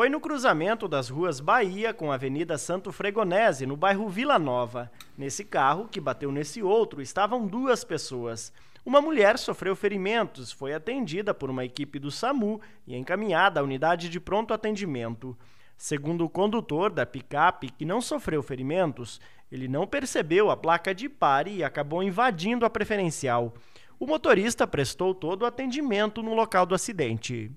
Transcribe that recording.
Foi no cruzamento das ruas Bahia com a Avenida Santo Fregonese, no bairro Vila Nova. Nesse carro, que bateu nesse outro, estavam duas pessoas. Uma mulher sofreu ferimentos, foi atendida por uma equipe do SAMU e encaminhada à unidade de pronto atendimento. Segundo o condutor da picape, que não sofreu ferimentos, ele não percebeu a placa de pare e acabou invadindo a preferencial. O motorista prestou todo o atendimento no local do acidente.